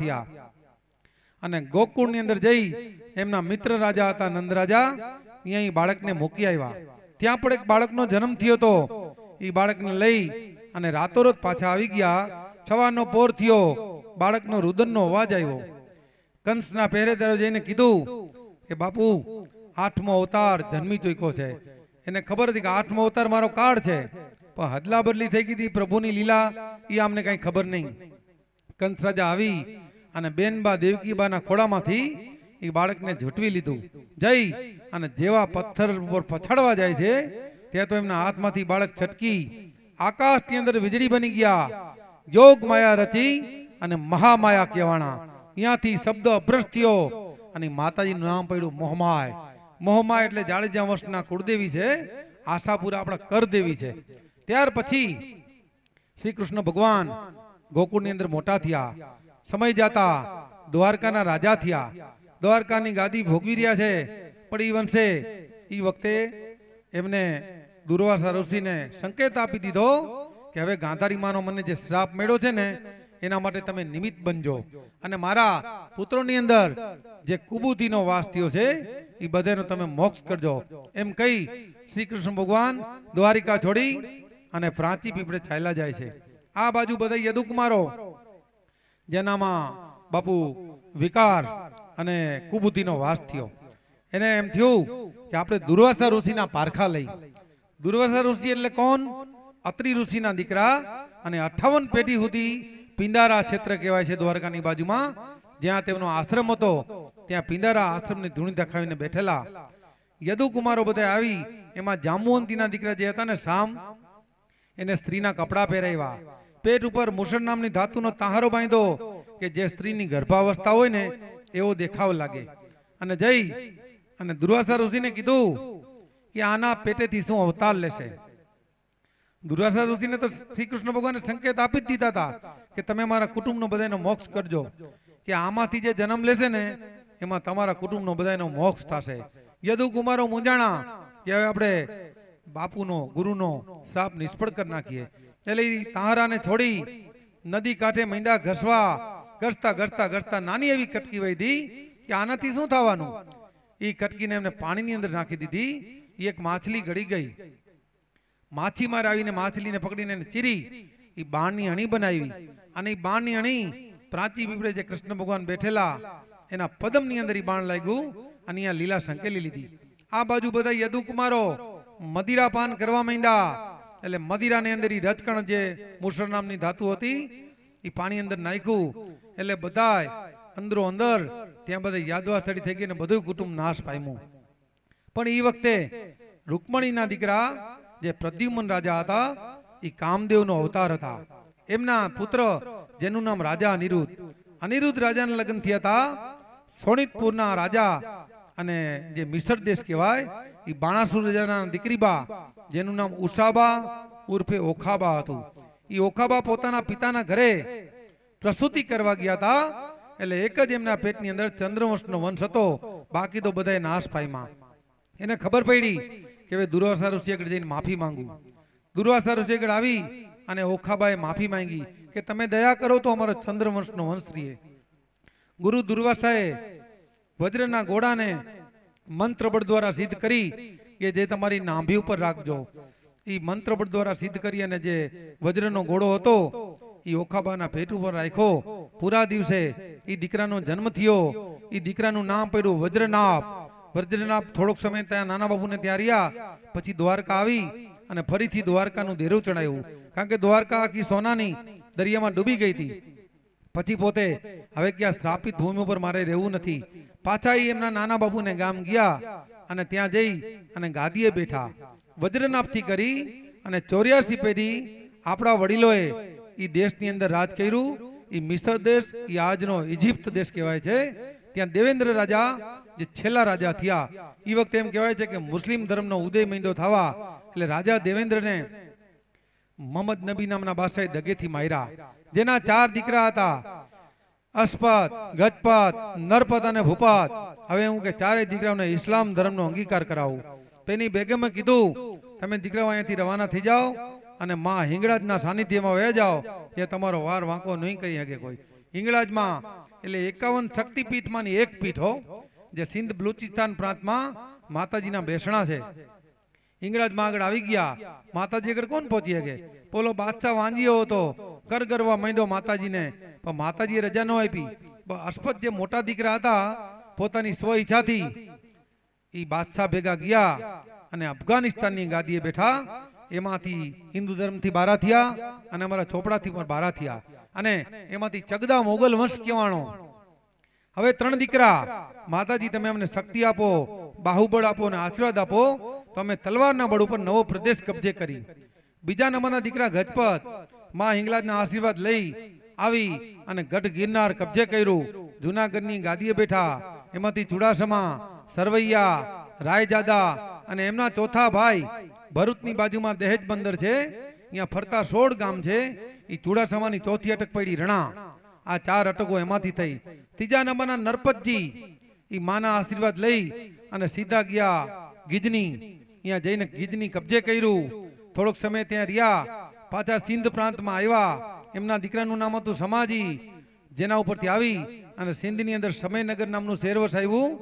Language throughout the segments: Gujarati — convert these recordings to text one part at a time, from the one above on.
થયા અને ગોકુળની અંદર જઈ એમના મિત્ર રાજા હતા નંદ રાજા અહીંયા બાળકને મૂકી આવ્યા ત્યાં પણ એક બાળકનો જન્મ થયો હતો એ બાળકને લઈ અને રાતોરત પાછા આવી ગયા છવાનો પોર થયો બાળકનો રુદનનો અવાજ આવ્યો કંસના પહેરેદારો જઈને કીધું કે બાપુ આઠમો અવતાર જન્મી ચૂક્યો છે એને ખબર હતી કે આઠમો અવતાર મારો કાળ છે પણ હદલા બદલી થઈ ગઈ હતી પ્રભુની લીલા એ આમને કઈ ખબર નહીં કંસરાજા આવી અને બેનબા દેવકીબાના ખોળામાંથી એ બાળકને ઝૂંટવી લીધું જઈ અને જેવા પથ્થર ઉપર પછાડવા જાય છે ત્યાં તો એમના હાથમાંથી બાળક છટકી આકાશની અંદર વીજળી બની ગયા યોગ માયા રચી અને મહામાયા કહેવાણા ત્યાંથી શબ્દ અભ્રશ થયો અને માતાજીનું નામ પડ્યું મોહમાય મોહમાય એટલે જાડેજા વર્ષના કુળદેવી છે આશાપુરા આપણા કરદેવી છે ત્યાર પછી શ્રી કૃષ્ણ ભગવાન ગોકુળ ની અંદર મોટા થયા સમય જતા દ્વારકાના રાજા થયા દ્વારકાની ગાદી ભોગવી રહ્યા છે પણ એ વંશે એ વખતે એમને દુર્વાસા ઋષિને સંકેત આપી દીધો કે હવે ગાંધારી મને જે શ્રાપ મેળ્યો છે ને એના માટે તમે નિમિત્ત બનજો અને મારા પુત્રોની અંદર જે કુબુદીનો વાસ થયો છે એ બધાનો તમે મોક્ષ કરજો એમ કહી શ્રી કૃષ્ણ ભગવાન દ્વારિકા છોડી અને પ્રાચી પીપળે છાયલા જાય છે આ બાજુ બધા યદુકુમારો જેનામાં બાપુ વિકાર અને કુબુદ્ધિ નો વાસ થયો એને એમ થયું કે આપણે દુર્વાસા ના પારખા લઈ દુર્વાસા ઋષિ એટલે કોણ અત્રિ ઋષિના દીકરા અને અઠાવન પેઢી સુધી પિંડારા ક્ષેત્ર કહેવાય છે દ્વારકાની બાજુમાં જ્યાં તેમનો આશ્રમ હતો ત્યાં પિંડારા આશ્રમની ધૂણી દખાવીને બેઠેલા યદુકુમારો બધા આવી એમાં જામુવંતીના દીકરા જે હતા ને શામ એને સ્ત્રીના કપડા પહેરાવ્યા પેટ ઉપર મુસળ નામની ધાતુનો તાહારો બાંધો કે જે સ્ત્રીની ગર્ભાવસ્થા હોય ને એવો દેખાવ લાગે અને જઈ અને દુર્વાસા ઋષિને કીધું કે આના પેટેથી શું અવતાર લેશે દુર્વાસા ઋષિને તો શ્રી કૃષ્ણ સંકેત આપી જ દીધા હતા કે તમે મારા કુટુંબનો બધાનો મોક્ષ કરજો કે આમાંથી જે જન્મ લેશે ને એમાં તમારા કુટુંબનો બધાનો મોક્ષ થશે યદુકુમારો મુંજાણા કે હવે આપણે બાપુનો ગુરુનો શ્રાપ નિષ્ફળ કરી નાખીએ એટલે તારાને છોડી નદી કાંઠે મૈંડા ઘસવા ઘસતા ઘસતા ઘસતા નાની એવી કટકી વહી કે આનાથી શું થવાનું એ કટકીને એમને પાણીની અંદર નાખી દીધી એક માછલી ઘડી ગઈ માછીમાર આવીને માછલીને પકડીને એને ચીરી એ બાણની અણી બનાવી અને એ બાણની અણી પ્રાચી પીપળે જે કૃષ્ણ ભગવાન બેઠેલા એના પદમની અંદર એ બાણ લાગ્યું અને અહીંયા લીલા સંકેલી લીધી આ બાજુ બધા યદુકુમારો મદિરા પાન કરવા માંડ્યા એટલે મદિરાની અંદર એ રજકણ જે મૂસર નામની ધાતુ હતી એ પાણી અંદર નાખ્યું એટલે બધાય અંદરો અંદર ત્યાં બધા યાદવા સ્થળી થઈ ગઈ બધું કુટુંબ નાશ પામ્યું પણ એ વખતે રૂકમણીના દીકરા જે પ્રદ્યુમન રાજા હતા એ કામદેવનો અવતાર હતા એમના પુત્ર જેનું નામ રાજા અનિરુદ્ધ અનિરુદ્ધ રાજાના લગ્ન થયા હતા સોનિતપુરના રાજા અને જે મિસર દેશ કહેવાય એ બાણાસુર રાજાના દીકરી બા જેનું નામ ઉષાબા ઉર્ફે ઓખાબા હતું એ ઓખાબા પોતાના પિતાના ઘરે પ્રસૂતિ કરવા ગયા હતા એટલે એક જ એમના પેટની અંદર ચંદ્રવંશનો વંશ હતો બાકી તો બધાએ નાશ પાયમાં એને ખબર પડી કે હવે દુર્વાસા ઋષિ આગળ જઈને માફી માંગુ દુર્વાસા ઋષિ આગળ આવી અને ઓખાબાએ માફી માંગી કે તમે દયા કરો તો અમારો ચંદ્રવંશનો વંશ રહીએ ગુરુ દુર્વાસાએ વજ્રના ઘોડાને મંત્રબળ દ્વારા સિદ્ધ કરી કે જે તમારી નાંભી ઉપર રાખજો એ મંત્રબળ દ્વારા સિદ્ધ કરી અને જે વજ્રનો ઘોડો હતો એ ઓખાબાના પેટ ઉપર રાખ્યો પૂરા દિવસે એ દીકરાનો જન્મ થયો એ દીકરાનું નામ પડ્યું વજ્રનાભ વજ્રનાભ થોડોક સમય ત્યાં નાના બાબુને ત્યાં રહ્યા પછી દ્વારકા આવી અને ફરીથી દ્વારકાનું ધેરું ચડાયું કારણ કે દ્વારકા આખી સોનાની દરિયામાં ડૂબી ગઈ હતી પછી પોતે હવે ક્યાં સ્થાપિત ભૂમિ ઉપર મારે રહેવું નથી પાછા એમના નાના બાપુ ગામ ગયા અને ત્યાં જઈ અને ગાદીએ બેઠા વજ્રનાપથી કરી અને ચોર્યાસી પેઢી આપણા વડીલોએ એ દેશની અંદર રાજ કર્યું એ મિસ્ર દેશ એ આજનો ઇજિપ્ત દેશ કહેવાય છે ત્યાં દેવેન્દ્ર રાજા જે છેલ્લા રાજા થયા એ વખતે એમ કહેવાય છે કે મુસ્લિમ ધર્મનો ઉદય મહિંદો થવા એટલે રાજા દેવેન્દ્રને મહમદ નબી નામના બાદશાહે દગેથી માર્યા જેના ચાર દીકરા હતા અસ્પત ગજપત નરપત અને ભૂપત હવે હું કે ચારેય દીકરાઓને ઇસ્લામ ધર્મનો અંગીકાર કરાવું તેની બેગમે કીધું તમે દીકરાઓ અહીંયાથી રવાના થઈ જાઓ અને માં હિંગળાજના સાનિધ્યમાં વહે જાઓ એ તમારો વાર વાંકો નહીં કરી શકે કોઈ હિંગળાજમાં એટલે એકાવન શક્તિપીઠમાંની એક પીઠ હો જે સિંધ બલુચિસ્તાન પ્રાંતમાં માતાજીના બેસણા છે હિંગળાજમાં આગળ આવી ગયા માતાજી આગળ કોણ પહોંચી શકે બોલો બાદશાહ વાંજ્યો હતો કરગરવા માંડ્યો માતાજીને પણ માતાજીએ રજા ન આપી અસ્પત જે મોટા દીકરા હતા પોતાની સ્વ ઈચ્છાથી એ બાદશાહ ભેગા ગયા અને અફઘાનિસ્તાનની ગાદીએ બેઠા એમાંથી હિન્દુ ધર્મથી બારા થયા અને અમારા ચોપડાથી પણ બારા થયા અને એમાંથી ચગદા મોગલ વંશ કહેવાણો હવે ત્રણ દીકરા માતાજી તમે અમને શક્તિ આપો બાહુબળ આપો અને આશીર્વાદ આપો તો અમે તલવારના બળ ઉપર નવો પ્રદેશ કબજે કરી બીજા નંબરના દીકરા ગજપત માં ના આશીર્વાદ લઈ આવી અને ગઢ ગિરનાર કબજે કર્યું જુનાગઢની ગાદીએ બેઠા એમાંથી ચુડાસમા સરવૈયા રાયજાદા અને એમના ચોથા ભાઈ ભરૂચની બાજુમાં દહેજ બંદર છે અહીંયા ફરતા સોળ ગામ છે એ ચુડાસમાની ચોથી અટક પડી રણા આ ચાર અટકો એમાંથી થઈ ત્રીજા નંબરના નરપતજી એ માના આશીર્વાદ લઈ અને સીધા ગયા ગીજની અહીંયા જઈને ગીજની કબજે કર્યું થોડોક સમય ત્યાં રહ્યા પાછા સિંધ પ્રાંતમાં આવ્યા એમના દીકરાનું નામ હતું સમાજી જેના ઉપરથી આવી અને સિંધની અંદર સમયનગર નામનું શહેર વસાવ્યું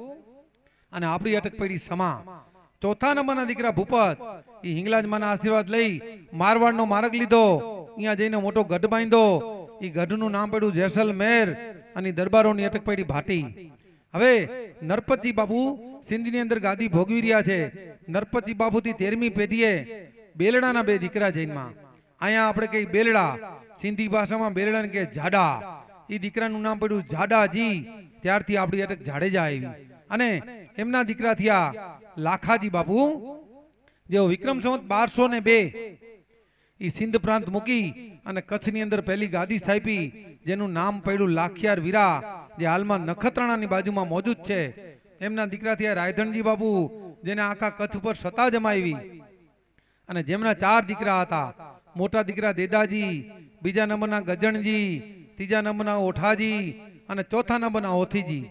અને આપણી અટક પડી સમા ચોથા નંબરના દીકરા ભૂપત એ હિંગલાજમાના આશીર્વાદ લઈ મારવાડનો માર્ગ લીધો અહીંયા જઈને મોટો ગઢ બાંધો એ ગઢનું નામ પડ્યું જેસલમેર અને દરબારોની અટક પડી ભાટી હવે નરપતિ બાબુ સિંધની અંદર ગાદી ભોગવી રહ્યા છે નરપતિ બાબુથી તેરમી પેઢીએ બેલડાના બે દીકરા જૈનમાં અહીંયા આપણે કહીએ બેલડા સિંધી ભાષામાં બેલડાને કહે જાડા એ દીકરાનું નામ પડ્યું જાડાજી ત્યારથી આપણી અટક જાડેજા આવી અને એમના દીકરા થયા લાખાજી બાપુ જેઓ વિક્રમ સંવત બારસો ને બે એ સિંધ પ્રાંત મૂકી અને કચ્છની અંદર પહેલી ગાદી સ્થાપી જેનું નામ પડ્યું લાખિયાર વીરા જે હાલમાં નખત્રાણાની બાજુમાં મોજુદ છે એમના દીકરા થયા રાયધણજી બાપુ જેને આખા કચ્છ ઉપર સત્તા જમાવી અને જેમના ચાર દીકરા હતા મોટા દીકરા દેદાજી બીજા નંબરના ગજણજી ત્રીજા નંબરના ઓઠાજી અને ચોથા નંબરના ઓથીજી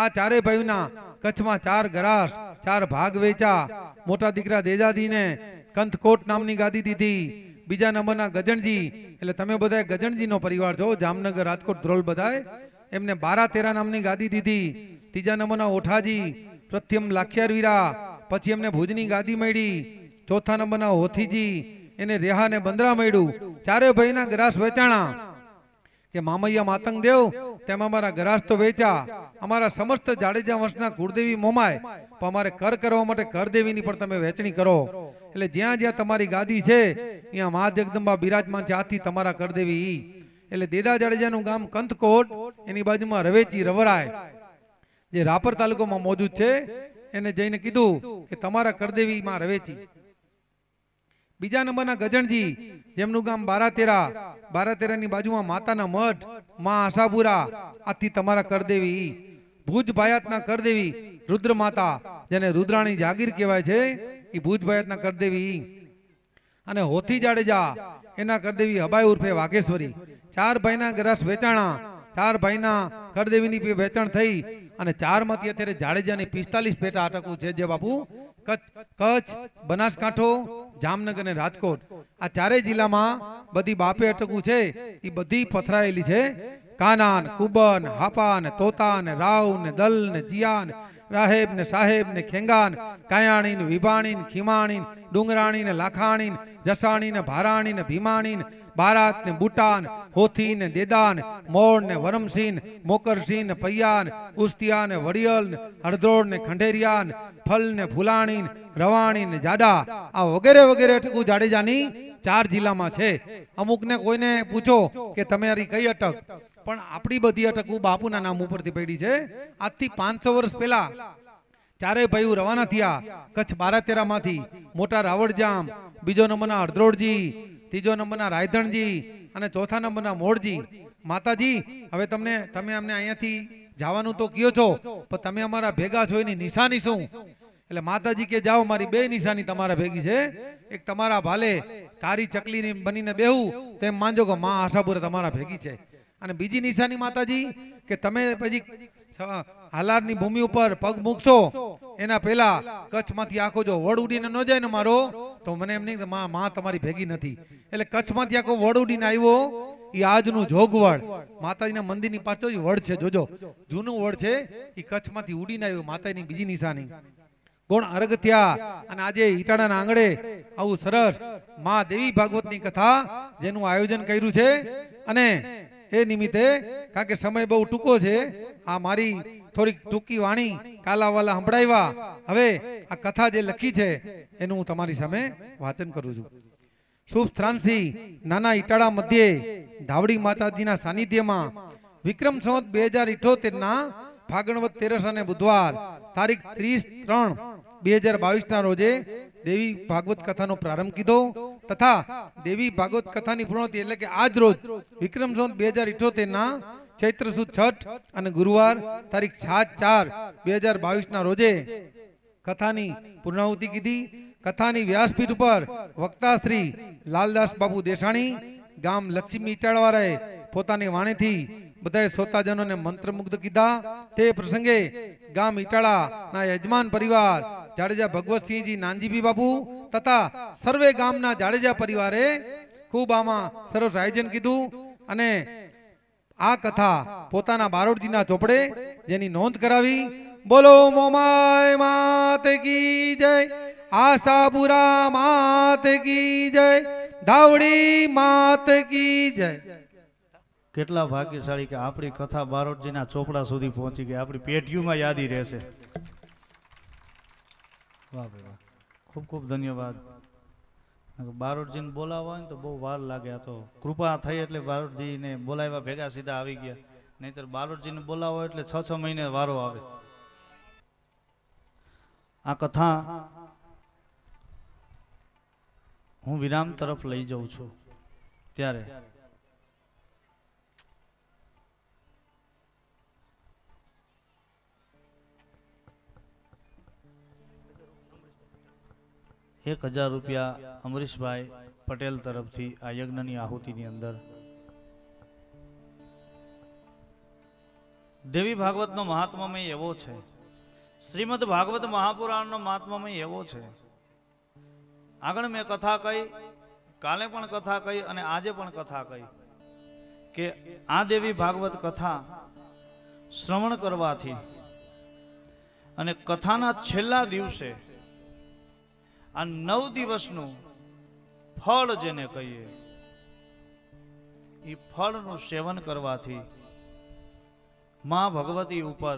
આ ચારે ભાઈઓના કચ્છમાં ચાર ગરાસ ચાર ભાગ વેચા મોટા દીકરા દેદાજીને કંથકોટ નામની ગાદી દીધી બીજા નંબરના ગજણજી એટલે તમે બધા ગજણજીનો પરિવાર છો જામનગર રાજકોટ ધ્રોલ બધાએ એમને બારા તેરા નામની ગાદી દીધી ત્રીજા નંબરના ઓઠાજી પ્રથમ લાખિયારવીરા પછી એમને ભુજની ગાદી મળી ચોથા નંબરના હોથીજી એને રેહા ને બંદરા મળ્યું ચારે ભાઈના ગ્રાસ વેચાણા કે મામૈયા માતંગ દેવ તેમાં અમારા ગ્રાસ તો વેચા અમારા સમસ્ત જાડેજા વંશના કુળદેવી મોમાય પણ અમારે કર કરવા માટે કરદેવીની પણ તમે વેચણી કરો એટલે જ્યાં જ્યાં તમારી ગાદી છે ત્યાં મા જગદંબા બિરાજમાન છે આથી તમારા કરદેવી એટલે દેદા જાડેજાનું ગામ કંથકોટ એની બાજુમાં રવેચી રવરાય જે રાપર તાલુકામાં મોજૂદ છે એને જઈને કીધું કે તમારા કરદેવીમાં રવેચી બીજા નંબરના ગજનજી જેમનું ગામ બારાતેરા બારાતેરાની બાજુમાં માતાના મઠ માં આશાપુરા આથી તમારા કરદેવી ભુજ ભાયાતના કરદેવી રુદ્ર માતા જેને રુદ્રાણી જાગીર કહેવાય છે એ ભુજ ભાયાતના કરદેવી અને હોથી જાડેજા એના કરદેવી હબાઈ ઉર્ફે વાઘેશ્વરી ચાર ભાઈના ગ્રસ વેચાણા ચાર ભાઈના કરદેવીની વેચાણ થઈ અને ચારમાંથી અત્યારે જાડેજાની પિસ્તાલીસ પેટા અટકવું છે જે બાપુ કચ્છ બનાસકાંઠો જામનગર અને રાજકોટ આ ચારેય જિલ્લામાં બધી બાપે અટકું છે એ બધી પથરાયેલી છે કાના કુબન હાપા તોતાન રાવ ને દલ ને જિયાન રાહેબ ને સાહેબ ને ખેંગાન કાયાણી ને વિભાણી ને ખીમાણી ને ડુંગરાણી ને લાખાણી જસાણી ને ભારાણી ને ભીમાણી બારાત ને બુટાન હોથી ને દેદાન મોર ને વરમસીન મોકરસીન પૈયાન ઉસ્તિયા ને વડિયલ ને ને ખંડેરિયાન ફલ ને ફુલાણી રવાણી ને જાડા આ વગેરે વગેરે અટકું જાડેજાની ચાર જિલ્લામાં છે અમુકને કોઈને પૂછો કે તમારી કઈ અટક પણ આપણી બધી અટકવું બાપુના નામ ઉપરથી પડી છે આજથી પાંચસો વર્ષ પહેલા ચારેય ભાઈઓ રવાના થયા કચ્છ માંથી મોટા રાવળજામ બીજો નંબરના હળદ્રોડજી ત્રીજો નંબરના રાયધણજી અને ચોથા નંબરના મોડજી માતાજી હવે તમને તમે અમને અહીંયાથી જવાનું તો કયો છો પણ તમે અમારા ભેગા છો એની નિશાની શું એટલે માતાજી કે જાઓ મારી બે નિશાની તમારા ભેગી છે એક તમારા ભાલે કારી ચકલી બનીને બેહું તેમ માનજો કે મા આશાપુરા તમારા ભેગી છે અને બીજી નિશાની માતાજી કે તમે પછી ની ભૂમિ ઉપર પગ મૂકશો એના પહેલા કચ્છમાંથી આખો જો વડ ઉડીને ન જાય ને મારો તો મને એમ નહીં માં તમારી ભેગી નથી એટલે કચ્છમાંથી આખો વડ ઉડીને આવ્યો એ આજનું જોગવડ માતાજીના મંદિરની પાછળ વડ છે જોજો જૂનું વડ છે એ કચ્છમાંથી ઉડીને આવ્યું માતાજીની બીજી નિશાની કોણ અરગત્યા અને આજે ના આંગણે આવું સરસ મા દેવી ભાગવત ની કથા જેનું આયોજન કર્યું છે અને એ નિમિત્તે કારણ કે સમય બહુ ટૂંકો છે આ મારી થોડીક ટૂંકી વાણી કાલાવાલા સંભળાવ્યા હવે આ કથા જે લખી છે એનું હું તમારી સામે વાચન કરું છું શુભ સ્થાનથી નાના ઈટાળા મધ્યે ધાવડી માતાજીના સાનિધ્યમાં વિક્રમ સંવત બે હજાર ઇઠોતેરના ફાગણવત તેરસ અને બુધવાર તારીખ ત્રીસ ત્રણ બે હજાર બાવીસના રોજે દેવી ભાગવત કથાનો પ્રારંભ કીધો તથા દેવી ભાગવત કથાની પૂર્ણતિ એટલે કે આજ રોજ વિક્રમ સંત બે હજાર ઇઠોતેરના ચૈત્ર સુદ છઠ અને ગુરુવાર તારીખ સાત ચાર બે હજાર બાવીસ ના રોજે કથાની પૂર્ણાહુતિ કીધી કથાની વ્યાસપીઠ ઉપર વક્તા શ્રી લાલદાસ બાબુ દેસાણી ગામ લક્ષ્મી ચાળવારાએ પોતાની વાણીથી બધાએ શ્રોતાજનોને મંત્રમુગ્ધ કીધા તે પ્રસંગે ગામ ઇટાળાના યજમાન પરિવાર જાડેજા ભગવતસિંહજી નાનજીભી બાબુ તથા સર્વે ગામના જાડેજા પરિવારે ખૂબ આમાં સરસ આયોજન કીધું અને આ કથા પોતાના બારોટજીના ચોપડે જેની નોંધ કરાવી બોલો મોમાય માત કી જય આશાપુરા માત કી જય ધાવડી માત કી જય કેટલા ભાગ્યશાળી કે આપણી કથા બારોટજીના ચોપડા સુધી પહોંચી ગઈ આપણી પેટીઓમાં યાદી રહેશે વાહ ભાઈ વાહ ખૂબ ખૂબ ધન્યવાદ બારોટજીને બોલાવવા હોય ને તો બહુ વાર લાગે આ તો કૃપા થઈ એટલે બારોટજીને બોલાવ્યા ભેગા સીધા આવી ગયા નહીતર બારોટજીને બોલાવો એટલે છ છ મહિને વારો આવે આ કથા હું વિરામ તરફ લઈ જાઉં છું ત્યારે એક હજાર રૂપિયા અમરીશભાઈ પટેલ તરફથી આ યજ્ઞની આહુતિની અંદર દેવી ભાગવતનો મહાત્મામય એવો છે શ્રીમદ ભાગવત મહાપુરાણનો મહાત્મામય એવો છે આગળ મેં કથા કહી કાલે પણ કથા કહી અને આજે પણ કથા કહી કે આ દેવી ભાગવત કથા શ્રવણ કરવાથી અને કથાના છેલ્લા દિવસે આ નવ દિવસનું ફળ જેને કહીએ એ ફળનું સેવન કરવાથી માં ભગવતી ઉપર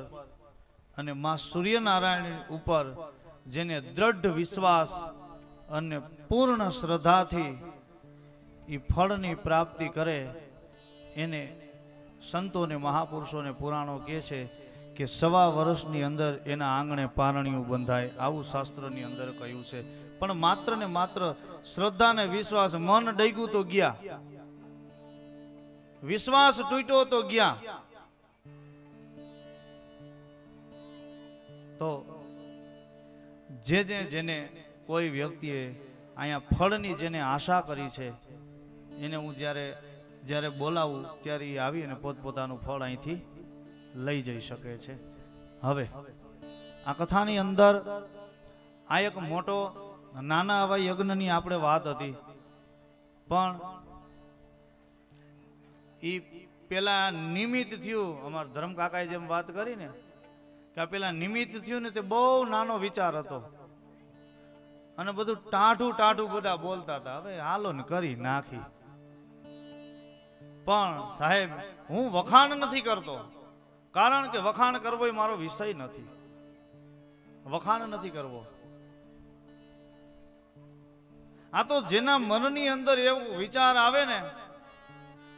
અને માં સૂર્યનારાયણ ઉપર જેને દ્રઢ વિશ્વાસ અને પૂર્ણ શ્રદ્ધાથી એ ફળની પ્રાપ્તિ કરે એને સંતોને મહાપુરુષોને પુરાણો કહે છે કે સવા વર્ષની અંદર એના આંગણે પારણિયું બંધાય આવું શાસ્ત્રની અંદર કહ્યું છે પણ માત્ર ને માત્ર શ્રદ્ધા ને વિશ્વાસ મન ડૈગું તો ગયા વિશ્વાસ તૂટ્યો તો ગયા તો જે જે જેને કોઈ વ્યક્તિએ અહીંયા ફળની જેને આશા કરી છે એને હું જ્યારે જ્યારે બોલાવું ત્યારે એ આવી અને પોતપોતાનું ફળ અહીંથી લઈ જઈ શકે છે હવે આ કથાની અંદર આ એક મોટો નાના આવા યજ્ઞની આપણે વાત હતી પણ એ પેલા નિમિત્ત થયું અમારા ધર્મ કાકાએ જેમ વાત કરી ને કે પેલા નિમિત્ત થયું ને તે બહુ નાનો વિચાર હતો અને બધું ટાઢું ટાઢું બધા બોલતા હતા હવે હાલો ને કરી નાખી પણ સાહેબ હું વખાણ નથી કરતો કારણ કે વખાણ કરવો એ મારો વિષય નથી વખાણ નથી કરવો આ તો જેના મનની અંદર એવો વિચાર આવે ને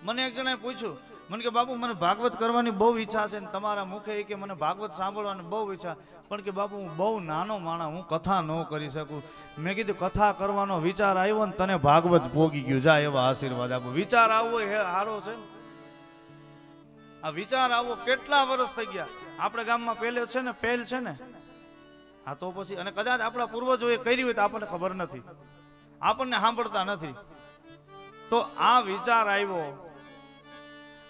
મને એક જણાએ પૂછ્યું મને કે બાપુ મને ભાગવત કરવાની બહુ ઈચ્છા છે ને તમારા મુખે એ કે મને ભાગવત સાંભળવાની બહુ ઈચ્છા પણ કે બાપુ હું બહુ નાનો માણા હું કથા ન કરી શકું મેં કીધું કથા કરવાનો વિચાર આવ્યો ને તને ભાગવત ભોગી ગયું જા એવા આશીર્વાદ આપો વિચાર આવવો એ સારો છે ને આ વિચાર આવો કેટલા વર્ષ થઈ ગયા આપણે ગામમાં પહેલો છે ને પહેલ છે ને હા તો પછી અને કદાચ આપણા પૂર્વજોએ કરી હોય તો આપણને ખબર નથી આપણને સાંભળતા નથી તો આ વિચાર આવ્યો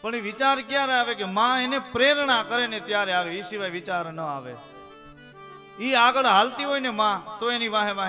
પણ એ વિચાર ક્યારે આવે કે માં એને પ્રેરણા કરે ને ત્યારે આવે એ સિવાય વિચાર ન આવે એ આગળ હાલતી હોય ને માં તો એની વાહે વાહે